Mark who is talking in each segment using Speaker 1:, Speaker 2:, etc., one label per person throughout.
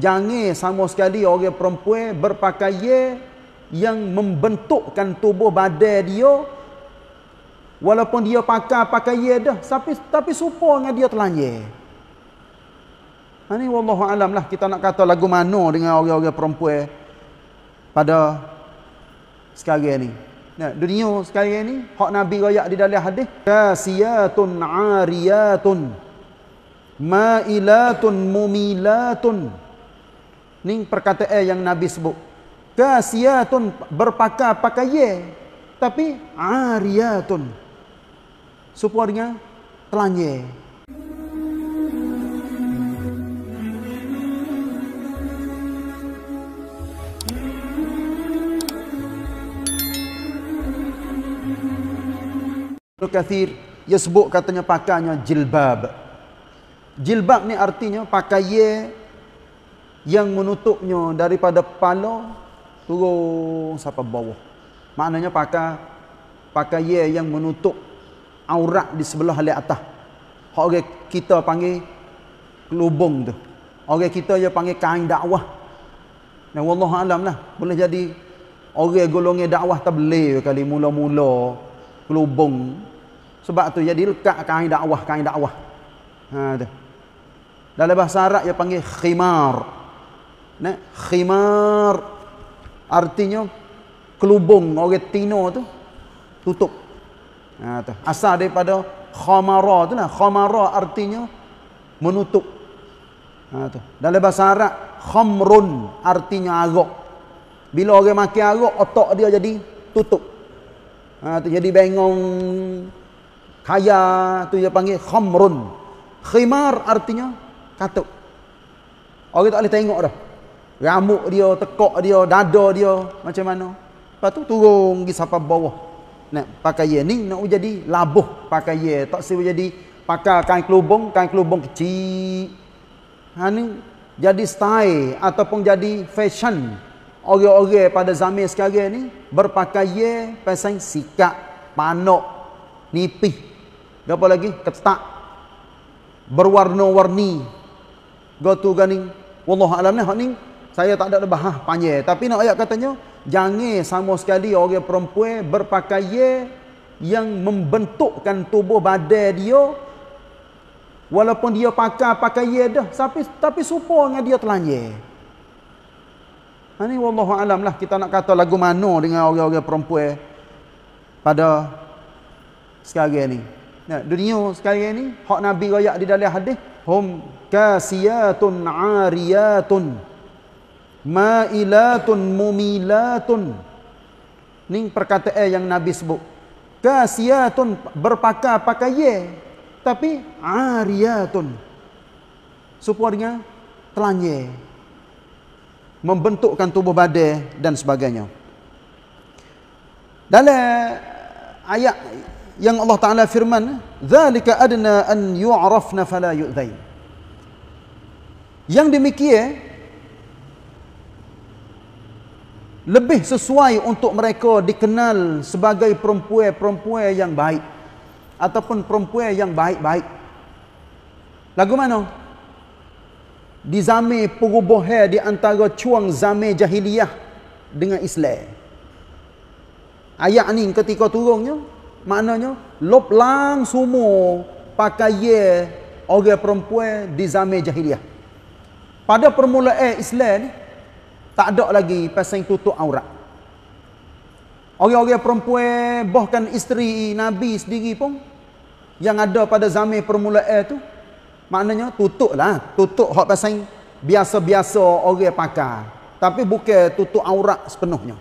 Speaker 1: jangan sama sekali orang perempuan berpakaian yang membentukkan tubuh badan dia walaupun dia pakai pakaian dah tapi tapi serupa dengan dia telanjang. Ha, Ini wallahu alam lah kita nak kata lagu mana dengan orang-orang perempuan pada sekarang ni. Nah, dunia sekarang ni hak nabi royak di dalam hadis kasiyatun ariyatun mailatun mumilatun ini perkataan eh, yang Nabi sebut. Kasiatun berpakaian pakaian. Tapi ariatun supornya telanye. Kathir, ia sebut katanya pakainya jilbab. Jilbab ni artinya pakaian yang menutupnya daripada kepala turun sampai bawah. Maknanya pakai Pakai pakaian yang menutup aurat di sebelah le atas. Hak orang kita panggil kelubung tu. Orang kita dia panggil kain dakwah. Dan wallahu alam lah boleh jadi orang golongan dakwah tabligh kali mula-mula kelubung. Sebab tu jadi lekat kain dakwah, kain dakwah. Ha tu. Dalam bahasa Arab dia panggil khimar. Nah, khimar artinya kelubung orang tino tu tutup. Ha tu. Asal daripada khamara tu nah. Khamara artinya menutup. Ha tu. Dalam bahasa Arab khamrun artinya arak. Bila orang makan arak otak dia jadi tutup. Ha tu jadi bengong kaya tu dia panggil khamrun. Khimar artinya katuk. Orang tak boleh tengok dah. Ramuk dia, tekok dia, dada dia macam mana. Lepas tu turun pergi sampai bawah. Nak pakai ni nak jadi labuh pakai ye tak sibuk jadi pakai kain kelubung, kain kelubung kecil. Ha ni jadi style ataupun jadi fashion orang-orang pada zaman sekarang ni berpakai ye pasang sikat, panok, nipih. Apa lagi? Ketak. Berwarna-warni. Gotu ganing, Wallahu alam ni hak ni saya tak ada lebah ha, panjang tapi nak ayat katanya jangan sama sekali orang perempuan berpakaian yang membentukkan tubuh badan dia walaupun dia pakai pakaian dah tapi tapi serupa dengan dia telanjang ha, ini wallahu alam lah kita nak kata lagu mana dengan orang-orang perempuan pada sekarang ni nah, dunia sekarang ni hak nabi royak di dalam hadis hum kasiyatun ariyatun Ma'ilatun mumilatun. Ini perkataan yang Nabi sebut. Kasiatun berpakaian-pakaian. Tapi ariyatun. Supuanya telanye. Membentukkan tubuh badai dan sebagainya. Dalam ayat yang Allah Ta'ala firman. Zalika adna an yu'rafna falayu'zain. Yang demikian lebih sesuai untuk mereka dikenal sebagai perempuan-perempuan yang baik ataupun perempuan yang baik-baik. Lagu mana? Di zaman perubahan di antara cuang zaman jahiliyah dengan Islam. Ayat ni ketika turunnya maknanya lop lang semua pakaian orang perempuan di zaman jahiliyah. Pada permulaan Islam ni tak ada lagi pasang tutup aurat. Orang-orang perempuan bahkan isteri Nabi sendiri pun yang ada pada zaman permulaan tu maknanya tutuklah, tutup hak pasang biasa-biasa orang pakar tapi bukan tutup aurat sepenuhnya.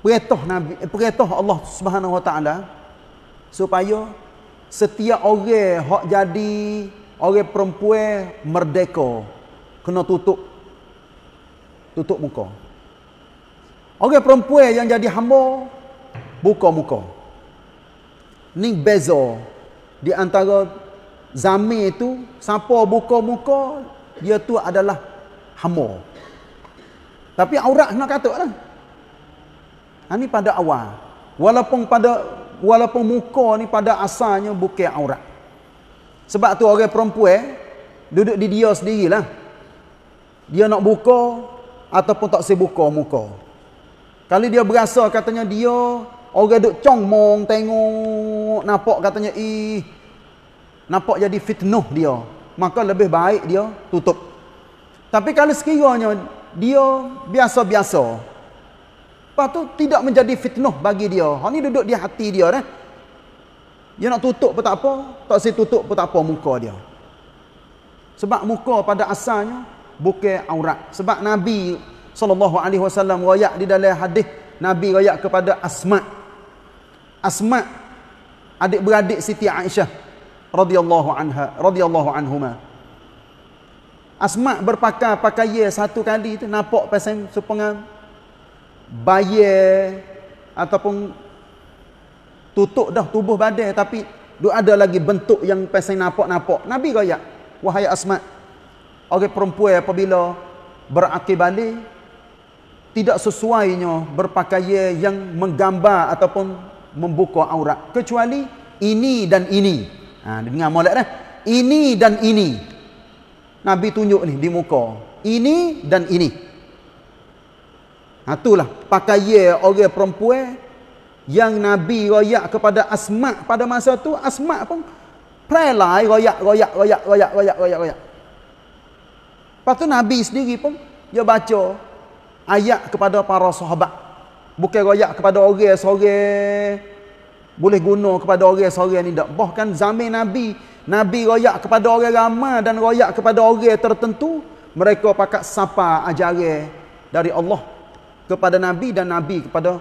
Speaker 1: Perintah Nabi, eh, perintah Allah Subhanahu Wa Taala supaya setiap orang hak jadi Orang perempuan merdeka kena tutup tutup muka. Orang perempuan yang jadi hamba buka muka. Ni beza di antara zami itu siapa buka muka dia tu adalah hamba. Tapi aurat nak kata lah. Ini ha, pada awal. Walaupun pada walaupun muka ni pada asalnya bukan aurat. Sebab tu orang perempuan eh, duduk di dia sendirilah. Dia nak buka ataupun tak sibuka muka. Kalau dia berasa katanya dia orang duk congmong tengok nampak katanya ih nampak jadi fitnah dia, maka lebih baik dia tutup. Tapi kalau sekiranya dia biasa-biasa, patut tidak menjadi fitnah bagi dia. Ini ha, duduk di hati dia Eh? Dia nak tutup pun tak apa. Tak saya tutup pun tak apa muka dia. Sebab muka pada asalnya bukan aurat. Sebab Nabi saw. alaihi di dalam hadis Nabi royak kepada Asma. Asma adik-beradik Siti Aisyah radhiyallahu anha radhiyallahu anhuma. Asma berpakaian pakaian satu kali tu nampak pasang sepengam bayar ataupun tutup dah tubuh badan tapi duk ada lagi bentuk yang pasal napak-napak nabi kaya wahai asmat orang perempuan apabila berakibali tidak sesuainya berpakaian yang menggambar ataupun membuka aurat kecuali ini dan ini ha dengar molek dah ini dan ini nabi tunjuk ni di muka ini dan ini Atulah ha, pakaian orang perempuan yang Nabi royak kepada Asma' pada masa tu, Asma' pun pelai royak, royak, royak, royak, royak, royak, royak. Lepas tu Nabi sendiri pun, dia baca ayat kepada para sahabat. Bukan royak kepada orang seorang boleh guna kepada orang seorang ni tak. Bahkan zaman Nabi, Nabi royak kepada orang ramah dan royak kepada orang tertentu, mereka pakat sapa ajaran dari Allah kepada Nabi dan Nabi kepada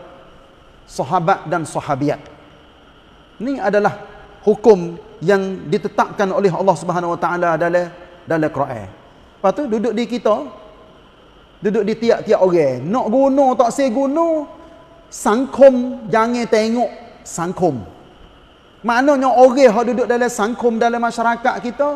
Speaker 1: sahabat dan sahabiat. Ini adalah hukum yang ditetapkan oleh Allah Subhanahu Wa Taala dalam dalam Quran. Lepas tu duduk di kita, duduk di tiap-tiap orang, nak guna tak se guna, sangkum jangan tengok sangkum. Maknanya orang yang duduk dalam sangkum dalam masyarakat kita,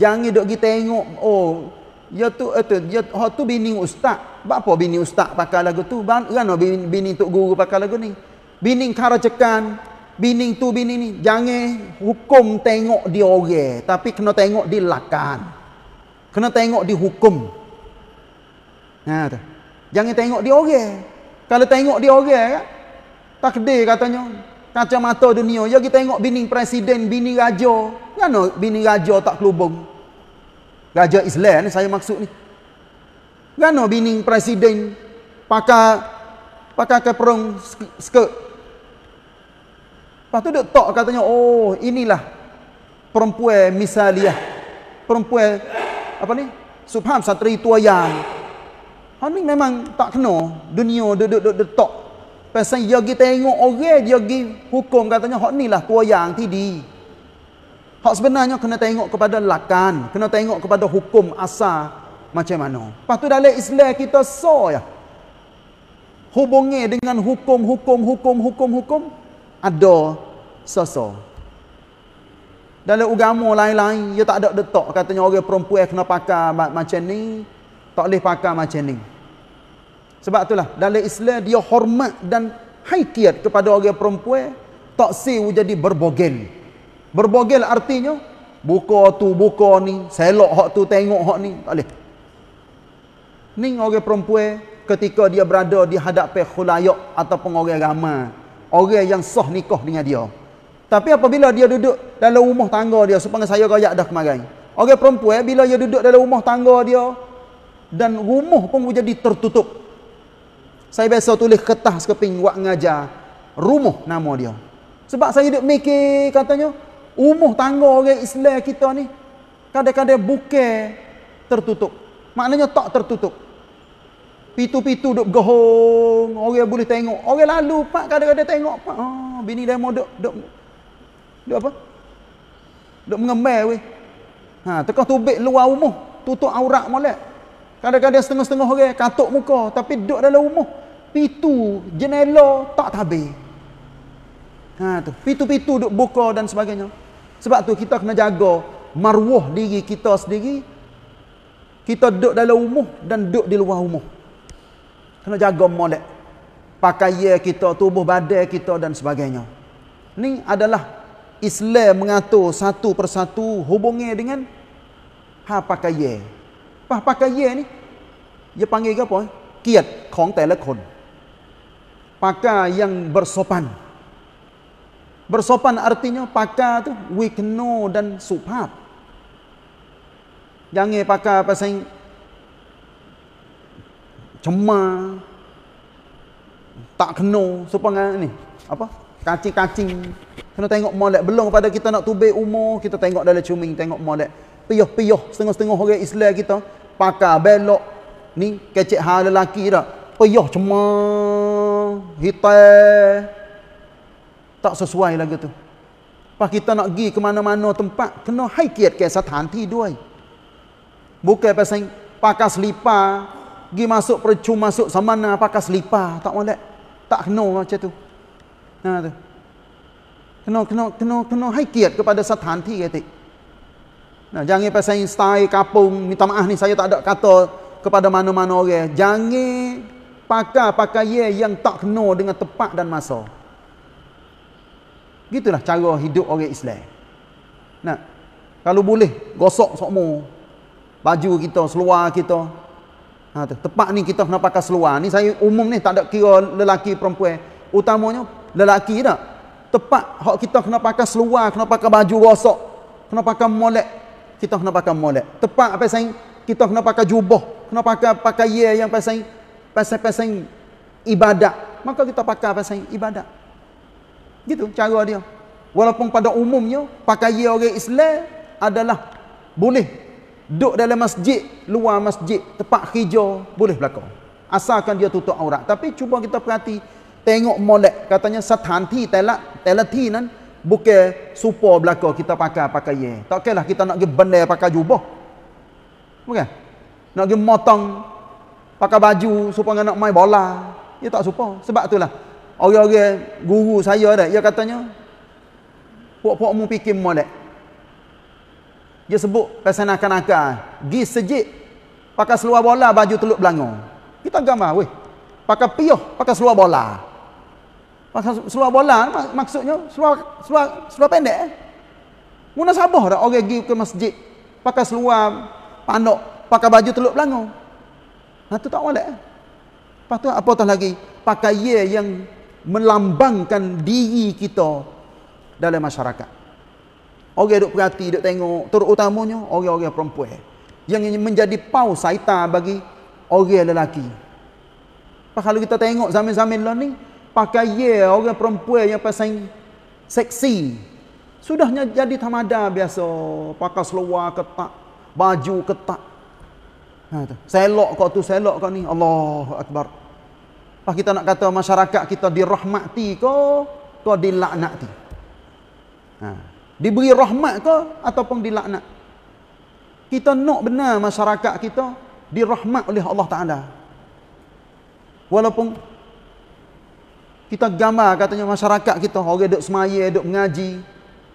Speaker 1: jangan duduk kita tengok, oh, ya tu, eh, ya ya tu bini ustaz, apa bini ustaz pakai lagu tu? Bang, kan bini, bini tok guru pakai lagu ni. Bini kara cekan, bini tu bini ni. Jangan hukum tengok di orang, tapi kena tengok di lakan. Kena tengok di hukum. Ha tu. Jangan tengok di orang. Kalau tengok di orang, takdir katanya. mata dunia, ya kita tengok bini presiden, bini raja. Kan bini raja tak kelubung. Raja Islam ni saya maksud ni. Gano bini presiden pakai pakai keperung skirt. Lepas tu tok katanya, oh inilah perempuan misaliah. Perempuan apa ni? Subham satri tua yang. Hal ni memang tak kena dunia duduk duduk tok. Pasal dia pergi tengok orang, dia pergi hukum katanya, hak ni lah tua yang tidi. Hak sebenarnya kena tengok kepada lakan, kena tengok kepada hukum asal macam mana. Lepas tu dalam Islam kita so ya. Hubungi dengan hukum, hukum, hukum, hukum, hukum. Ada so-so. Dalam agama lain-lain, dia tak ada detok. Katanya orang perempuan kena pakai macam ni. Tak boleh pakai macam ni. Sebab itulah, dalam Islam dia hormat dan haikiat kepada orang perempuan. Tak siu jadi berbogel. Berbogel artinya, buka tu, buka ni. Selok hak tu, tengok hak ni. Tak boleh. Ni orang perempuan ketika dia berada di hadapan khulayak ataupun orang ramai. Orang yang sah nikah dengan dia. Tapi apabila dia duduk dalam rumah tangga dia, supaya saya rakyat dah kemarin. Orang perempuan bila dia duduk dalam rumah tangga dia, dan rumah pun jadi tertutup. Saya biasa tulis kertas keping buat ngajar rumah nama dia. Sebab saya duduk mikir katanya, rumah tangga orang Islam kita ni, kadang-kadang buka tertutup. Maknanya tak tertutup. Pitu-pitu duk gehong, orang boleh tengok. Orang lalu pak kadang-kadang tengok pak. Ah, oh, bini dia modok duk duk apa? Duk mengembel weh. Ha, tekan tubik luar rumah, tutup aurat molek. Kadang-kadang setengah-setengah orang katuk muka tapi duk dalam rumah. Pitu jenela tak habis. Ha tu, pitu-pitu duk buka dan sebagainya. Sebab tu kita kena jaga marwah diri kita sendiri kita duduk dalam rumah dan duduk di luar rumah. Kena jaga molek. Pakaian kita, tubuh badan kita dan sebagainya. Ini adalah Islam mengatur satu persatu hubungnya dengan ha pakaian. Apa pakai pakaian ni? Dia panggil apa? Kiat kong tela kon. Pakai yang bersopan. Bersopan artinya pakai tu we dan supat. Jangan pakai pasang cemar tak kena supaya kan ni apa kacing-kacing kena tengok malak belum pada kita nak tubik umur kita tengok dalam cuming tengok malak piyoh-piyoh setengah-setengah orang Islam kita pakar belok ni kecek hal lelaki dah piyoh cuma hitai tak sesuai lagi tu pas kita nak pergi ke mana-mana tempat kena haikiat ke satan tidur Bukan pasal pakai selipar, pergi masuk percum masuk sama nak lah, pakai selipar, tak molek. Tak kena macam tu. Nah tu. Kena kena kena kena haikiat kepada setan ti gitu. Nah, jangan pasal style kapung, minta maaf ni saya tak ada kata kepada mana-mana orang. Jangan pakai pakaian yang tak kena dengan tepat dan masa. Gitulah cara hidup orang Islam. Nah, kalau boleh gosok semua baju kita, seluar kita. Ha, tu. Tepat ni kita kena pakai seluar. Ni saya umum ni tak ada kira lelaki perempuan. Utamanya lelaki dah Tepat hak kita kena pakai seluar, kena pakai baju rosak. Kena pakai molek. Kita kena pakai molek. Tepat apa saya? Kita kena pakai jubah. Kena pakai pakaian yang pasal pasal-pasal ibadat. Maka kita pakai pasal ibadat. Gitu cara dia. Walaupun pada umumnya pakaian orang Islam adalah boleh duduk dalam masjid, luar masjid, tempat hijau, boleh berlaku. Asalkan dia tutup aurat. Tapi cuba kita perhati, tengok molek, katanya ti, telat, ti nan, bukan super berlaku kita pakai pakai Tak kira lah kita nak pergi benda pakai jubah. Bukan? Nak pergi motong, pakai baju, supaya nak main bola. Dia tak super. Sebab itulah, orang-orang guru saya ada, dia katanya, Puak-puak mu fikir molek dia sebut pasal nak kanaka gi sejik pakai seluar bola baju teluk belangor kita gambar weh pakai piyoh pakai seluar bola pakai seluar bola mak maksudnya seluar seluar seluar pendek eh? guna sabah dah orang pergi ke masjid pakai seluar panok, pakai baju teluk belangor nah tu tak boleh eh? lepas tu apa tu lagi pakai ye yang melambangkan diri kita dalam masyarakat Orang duk perhati, duk tengok, terutamanya orang-orang perempuan. Yang menjadi pau saita bagi orang lelaki. Pak kalau kita tengok zaman-zaman lah ni, pakai ye orang perempuan yang pasang seksi. Sudahnya jadi tamada biasa, pakai seluar ketat, baju ketat. Ha tu. Selok kau tu, selok kau ni. Allahu akbar. Pak kita nak kata masyarakat kita dirahmati ko kau dilaknati. Ha. Diberi rahmat ke ataupun dilaknat? Kita nak benar masyarakat kita dirahmat oleh Allah Ta'ala. Walaupun kita gambar katanya masyarakat kita, orang duduk semaya, duduk mengaji,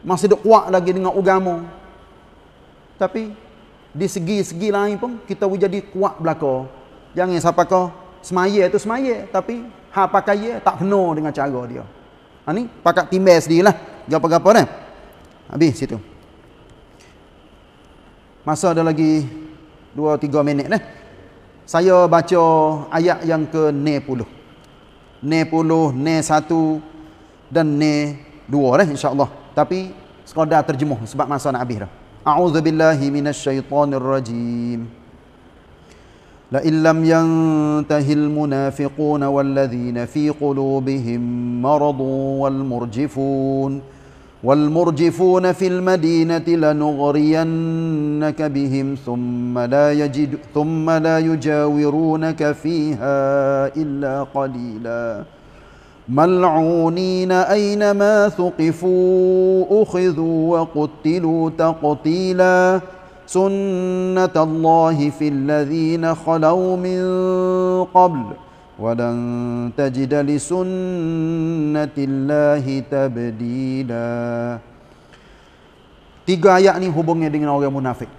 Speaker 1: masih duduk kuat lagi dengan agama. Tapi di segi-segi lain pun kita boleh jadi kuat belakang. Jangan siapa kau semaya itu semaya. Tapi hak pakai tak kena dengan cara dia. Ini ha, pakat timbal sendiri lah. Gapak-gapak ni. Eh? Habis situ. Masa ada lagi 2-3 minit lah. Saya baca ayat yang ke-90. 90, 90 1 dan 2 lah insyaAllah. Tapi sekadar terjemuh sebab masa nak habis dah. A'udzubillahi minasyaitonirrajim. لئن لم ينتهي المنافقون والذين في قلوبهم مرض والمرجفون والمرجفون في المدينة لنغرينك بهم ثم لا يجد ثم لا يجاورونك فيها إلا قليلا ملعونين أينما ثقفوا أخذوا وقتلوا تقتيلا سنة الله في الذين خلوا من قبل ۖ ولن تجد لسنة الله تبديلا Tiga ayat ni hubungnya dengan orang munafik.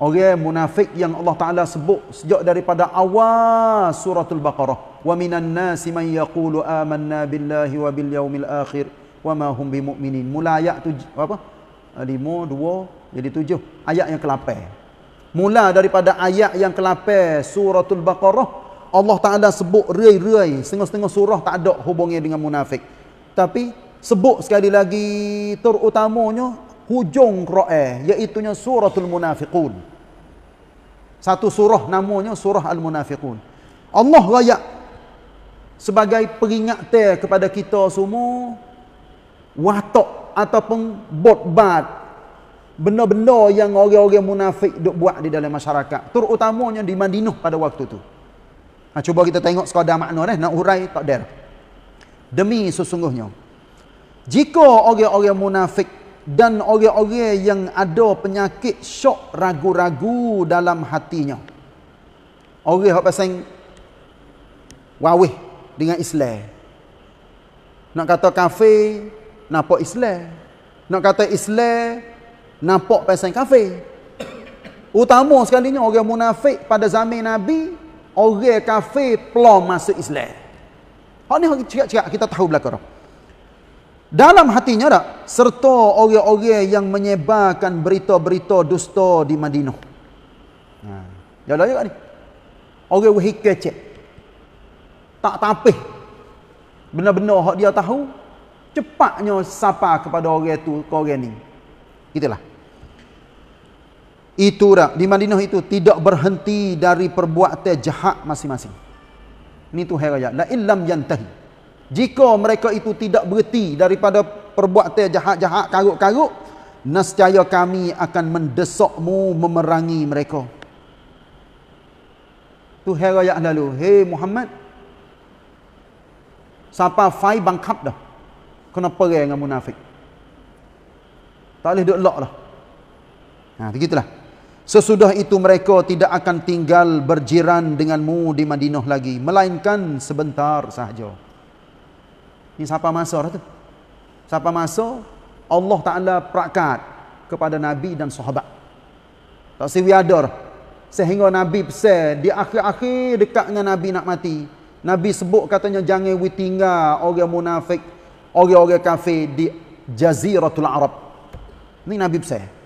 Speaker 1: Orang munafik yang Allah Taala sebut sejak daripada awal suratul Baqarah. Wa minan nasi man yaqulu amanna billahi wa bil yaumil akhir wa ma hum bimumin. Mula ayat tu apa? Eh, lima, dua, jadi tujuh. Ayat yang ke Mula daripada ayat yang ke-8 suratul Baqarah Allah Ta'ala sebut rui-rui, setengah-setengah surah tak ada hubungnya dengan munafik. Tapi, sebut sekali lagi terutamanya hujung rai iaitunya suratul munafiqun. Satu surah namanya surah al-munafiqun. Allah raya sebagai peringatan kepada kita semua, watak ataupun botbat, benda-benda yang orang-orang munafik buat di dalam masyarakat. Terutamanya di Madinah pada waktu itu. Ha, cuba kita tengok sekadar makna dah. Nak urai, tak ada. Demi sesungguhnya. Jika orang-orang munafik dan orang-orang yang ada penyakit syok ragu-ragu dalam hatinya. Orang yang pasang wawih dengan Islam. Nak kata kafir, nampak Islam. Nak kata Islam, nampak pasang kafe. Utama sekalinya orang munafik pada zaman Nabi orang kafir plong masuk Islam. Hak ni hak cakap-cakap kita tahu belakang dah. Dalam hatinya tak? Serta orang-orang yang menyebarkan berita-berita dusta di Madinah. Ha. Dia juga ni. Orang wahi kecek. Tak tapih. Benar-benar hak dia tahu. Cepatnya sapa kepada orang tu, orang ni. Itulah itu dah di Madinah itu tidak berhenti dari perbuatan jahat masing-masing. Ini tu hera la illam yantahi. Jika mereka itu tidak berhenti daripada perbuatan jahat-jahat karuk-karuk, nescaya kami akan mendesokmu memerangi mereka. Tu hera ya lalu, hey Muhammad. Siapa fai bangkap dah. Kena perang dengan munafik. Tak boleh duduk lock lah. Nah, ha, begitulah. Sesudah itu mereka tidak akan tinggal berjiran denganmu di Madinah lagi. Melainkan sebentar sahaja. Ini siapa masa lah tu? Siapa masa? Allah Ta'ala prakat kepada Nabi dan sahabat. Tak siwiadar. Sehingga Nabi pesan di akhir-akhir dekat dengan Nabi nak mati. Nabi sebut katanya jangan we tinggal orang munafik. Orang-orang kafir di Jaziratul Arab. Ini Nabi pesan.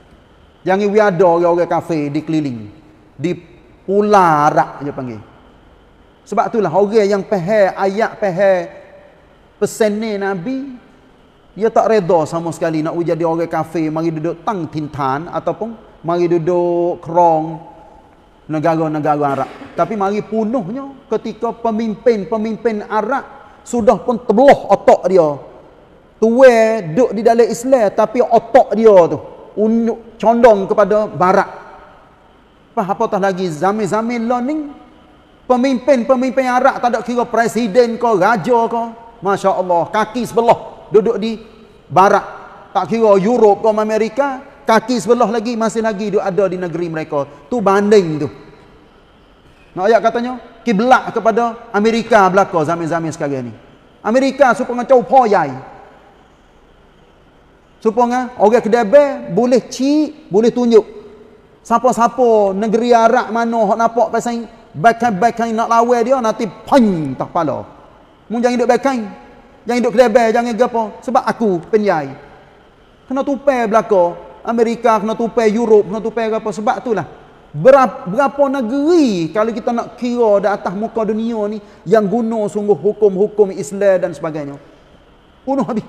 Speaker 1: Jangan we ada orang-orang kafe keliling, Di pularak dia panggil. Sebab itulah orang yang pehe, ayat pehe, pesan ni Nabi, dia tak reda sama sekali nak jadi orang kafe, mari duduk tang tintan ataupun mari duduk kerong negara-negara Arab. Tapi mari punuhnya ketika pemimpin-pemimpin Arab sudah pun terbelah otak dia. Tua duduk di dalam Islam tapi otak dia tu unuk, condong kepada barat. Apa-apa lagi zaman-zaman learning. Pemimpin-pemimpin Arab tak ada kira presiden kau, raja kau. Masya Allah, kaki sebelah duduk di barat. Tak kira Europe kau, Amerika. Kaki sebelah lagi, masih lagi duduk ada di negeri mereka. Tu banding tu. Nak ayat katanya? Kiblat kepada Amerika belakang zaman-zaman sekarang ni. Amerika supaya ngecau poyai. Supongnya orang kedai bel boleh ci, boleh tunjuk. Siapa-siapa negeri Arab mana hok nampak pasal bekan-bekan nak lawan dia nanti pang tak pala. Mun jangan hidup bekan. Jangan hidup kedai bel, jangan gapo sebab aku penyai. Kena tupai belaka. Amerika kena tupai, Europe kena tupai apa sebab itulah. Berapa, berapa negeri kalau kita nak kira di atas muka dunia ni yang guna sungguh hukum-hukum Islam dan sebagainya. Bunuh habis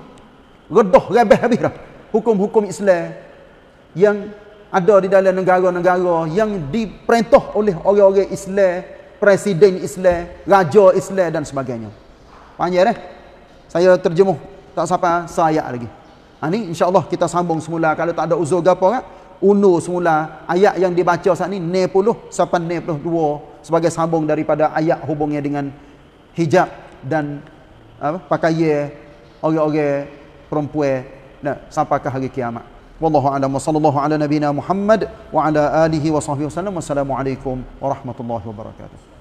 Speaker 1: redah rebah habis dah hukum-hukum Islam yang ada di dalam negara-negara yang diperintah oleh orang-orang Islam, presiden Islam, raja Islam dan sebagainya. Panjang eh? Saya terjemuh tak sampai saya lagi. Ha ni insya-Allah kita sambung semula kalau tak ada uzur gapo kan. Uno semula ayat yang dibaca saat ni 90 sampai 92 sebagai sambung daripada ayat hubungnya dengan hijab dan apa pakaian orang-orang perempuan nah, sampai ke hari kiamat. Wallahu a'lam wa sallallahu ala nabina Muhammad wa ala alihi wa sahbihi wasallam. Wassalamualaikum warahmatullahi wabarakatuh.